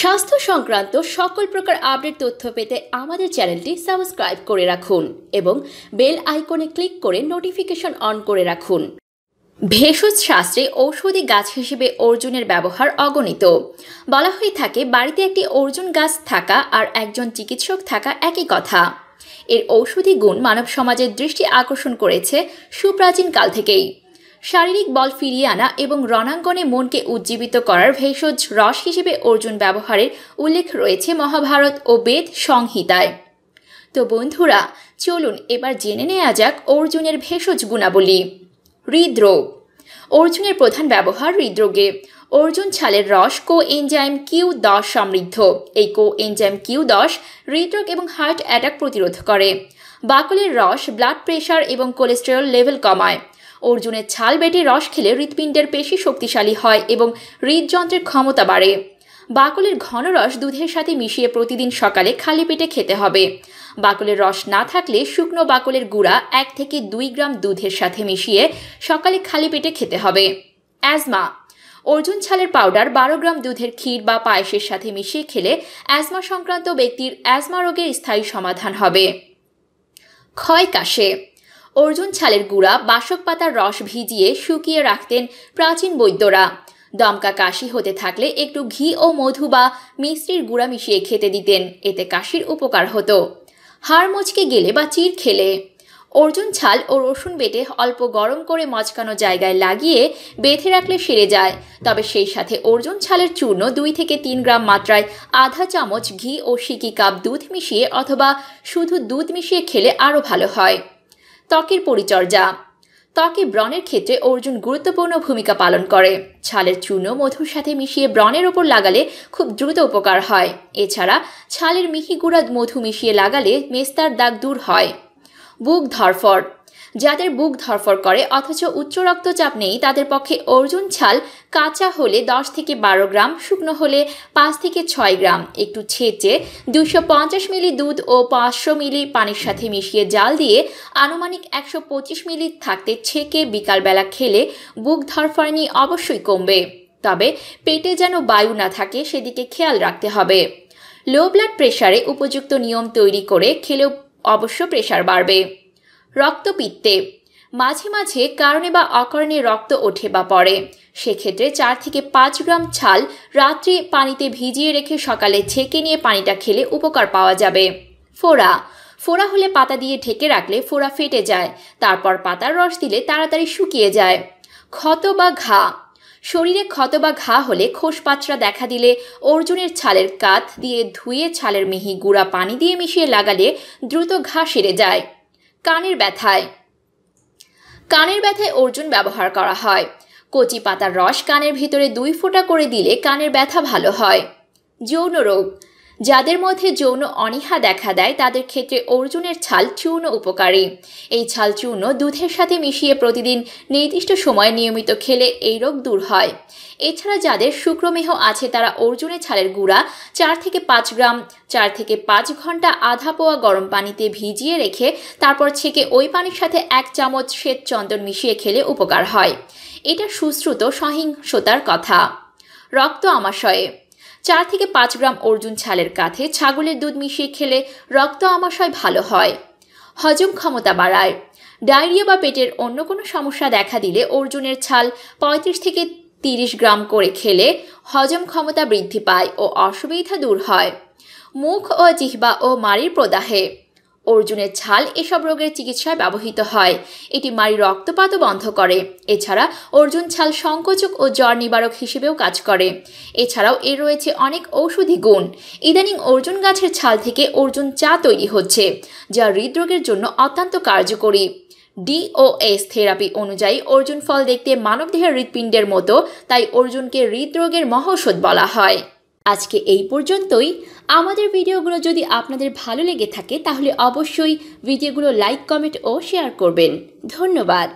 স্বাস্থ্য সংক্রান্ত সকল প্রকার আপডেট তথ্য পেতে আমাদের চ্যানেলটি সাবস্ক্রাইব করে রাখুন এবং বেল আইকনে ক্লিক করে নোটিফিকেশন অন করে রাখুন ভেষজ শাস্ত্রে ঔষধি গাছ হিসেবে অর্জুনের ব্যবহার অগণিত বলা হয়ে থাকে বাড়িতে একটি অর্জুন গাছ থাকা আর একজন চিকিৎসক থাকা একই কথা এর ঔষধি গুণ মানব সমাজের দৃষ্টি আকর্ষণ করেছে সুপ্রাচীন কাল থেকেই শারীরিক বল ফিরিয়ে আনা এবং রণাঙ্গনে মনকে উজ্জীবিত করার ভেষজ রস হিসেবে অর্জুন ব্যবহারের উল্লেখ রয়েছে মহাভারত ও বেদ সংহিতায় তো বন্ধুরা চলুন এবার জেনে নেওয়া যাক অর্জুনের ভেষজ গুণাবলী হৃদরোগ অর্জুনের প্রধান ব্যবহার হৃদরোগে অর্জুন ছালের রস কো এনজাইম কিউ দশ সমৃদ্ধ এই কো এনজাইম কিউ দশ হৃদরোগ এবং হার্ট অ্যাটাক প্রতিরোধ করে বাকলের রস ব্লাড প্রেশার এবং কোলেস্টেরল লেভেল কমায় অর্জুনের ছাল বেটে রস খেলে হৃৎপিণ্ডের পেশি শক্তিশালী হয় এবং হৃদযন্ত্রের ক্ষমতা বাড়ে বাকলের ঘন রস দুধের সাথে মিশিয়ে প্রতিদিন সকালে খালি পেটে খেতে হবে বাকলের রস না থাকলে শুকনো বাকলের গুঁড়া এক থেকে দুই গ্রাম দুধের সাথে মিশিয়ে সকালে খালি পেটে খেতে হবে অ্যাজমা অর্জুন ছালের পাউডার বারো গ্রাম দুধের ক্ষীর বা পায়েসের সাথে মিশিয়ে খেলে অ্যাজমা সংক্রান্ত ব্যক্তির অ্যাজমা রোগের স্থায়ী সমাধান হবে ক্ষয় কাশে অর্জুন ছালের গুঁড়া বাসক পাতার রস ভিজিয়ে শুকিয়ে রাখতেন প্রাচীন বৈদ্যরা দমকা কাশি হতে থাকলে একটু ঘি ও মধু বা মিষ্টির গুঁড়া মিশিয়ে খেতে দিতেন এতে কাশির উপকার হতো হাড় মচকে গেলে বা চির খেলে অর্জুন ছাল ও রসুন বেটে অল্প গরম করে মচকানো জায়গায় লাগিয়ে বেঁধে রাখলে সেরে যায় তবে সেই সাথে অর্জুন ছালের চূর্ণ দুই থেকে তিন গ্রাম মাত্রায় আধা চামচ ঘি ও সিকি কাপ দুধ মিশিয়ে অথবা শুধু দুধ মিশিয়ে খেলে আরও ভালো হয় ত্বকের পরিচর্যা ত্বকে ব্রণের ক্ষেত্রে অর্জুন গুরুত্বপূর্ণ ভূমিকা পালন করে ছালের চূর্ণ মধুর সাথে মিশিয়ে ব্রণের ওপর লাগালে খুব দ্রুত উপকার হয় এছাড়া ছালের মিহি গুঁড়া মধু মিশিয়ে লাগালে মেস্তার দাগ দূর হয় বুক ধরফর যাদের বুক ধরফর করে অথচ উচ্চ রক্তচাপ নেই তাদের পক্ষে অর্জুন ছাল কাঁচা হলে দশ থেকে বারো গ্রাম শুকনো হলে পাঁচ থেকে ছয় গ্রাম একটু ছেঁচে দুশো পঞ্চাশ মিলি দুধ ও পাঁচশো মিলি পানির সাথে মিশিয়ে জাল দিয়ে আনুমানিক একশো পঁচিশ মিলি থাকতে ছেঁকে বিকালবেলা খেলে বুক ধরফরনি অবশ্যই কমবে তবে পেটে যেন বায়ু না থাকে সেদিকে খেয়াল রাখতে হবে লো ব্লাড প্রেশারে উপযুক্ত নিয়ম তৈরি করে খেলেও অবশ্য প্রেশার বাড়বে রক্তপিত্তে মাঝে মাঝে কারণে বা অকারণে রক্ত ওঠে বা পড়ে সেক্ষেত্রে চার থেকে পাঁচ গ্রাম ছাল রাত্রে পানিতে ভিজিয়ে রেখে সকালে ছেঁকে নিয়ে পানিটা খেলে উপকার পাওয়া যাবে ফোড়া ফোড়া হলে পাতা দিয়ে ঢেকে রাখলে ফোড়া ফেটে যায় তারপর পাতার রস দিলে তাড়াতাড়ি শুকিয়ে যায় ক্ষত বা ঘা শরীরে ক্ষত বা ঘা হলে খোসপাত্রা দেখা দিলে অর্জুনের ছালের কাত দিয়ে ধুয়ে ছালের মিহি গুঁড়া পানি দিয়ে মিশিয়ে লাগালে দ্রুত ঘা সেরে যায় কানের ব্যথায় কানের ব্যথায় অর্জুন ব্যবহার করা হয় কচি পাতার রস কানের ভিতরে দুই ফোঁটা করে দিলে কানের ব্যথা ভালো হয় যৌন রোগ যাদের মধ্যে যৌন অনীহা দেখা দেয় তাদের ক্ষেত্রে অর্জুনের ছাল চূর্ণ উপকারী এই ছাল চূর্ণ দুধের সাথে মিশিয়ে প্রতিদিন নির্দিষ্ট সময়ে নিয়মিত খেলে এই রোগ দূর হয় এছাড়া যাদের শুক্রমেহ আছে তারা অর্জুনের ছালের গুঁড়া চার থেকে পাঁচ গ্রাম চার থেকে পাঁচ ঘন্টা আধা পোয়া গরম পানিতে ভিজিয়ে রেখে তারপর ছেঁকে ওই পানির সাথে এক চামচ শ্বেত চন্দন মিশিয়ে খেলে উপকার হয় এটা সুশ্রুত সহিংসতার কথা রক্ত আমাশয়ে চার থেকে পাঁচ গ্রাম অর্জুন ছালের কাঁধে ছাগলের দুধ মিশিয়ে খেলে রক্ত আমাশয় ভালো হয় হজম ক্ষমতা বাড়ায় ডায়রিয়া বা পেটের অন্য কোনো সমস্যা দেখা দিলে অর্জুনের ছাল ৩৫ থেকে ৩০ গ্রাম করে খেলে হজম ক্ষমতা বৃদ্ধি পায় ও অসুবিধা দূর হয় মুখ ও জিহ্বা ও মাড়ির প্রদাহে অর্জুনের ছাল এসব রোগের চিকিৎসায় ব্যবহৃত হয় এটি মারি রক্তপাতও বন্ধ করে এছাড়া অর্জুন ছাল সংকোচক ও জ্বর নিবারক হিসেবেও কাজ করে এছাড়াও এর রয়েছে অনেক ঔষধি গুণ ইদানিং অর্জুন গাছের ছাল থেকে অর্জুন চা তৈরি হচ্ছে যা হৃদরোগের জন্য অত্যন্ত কার্যকরী ডিওএস থেরাপি অনুযায়ী অর্জুন ফল দেখতে মানবদেহের হৃৎপিণ্ডের মতো তাই অর্জুনকে হৃদরোগের মহৌষধ বলা হয় আজকে এই পর্যন্তই আমাদের ভিডিওগুলো যদি আপনাদের ভালো লেগে থাকে তাহলে অবশ্যই ভিডিওগুলো লাইক কমেন্ট ও শেয়ার করবেন ধন্যবাদ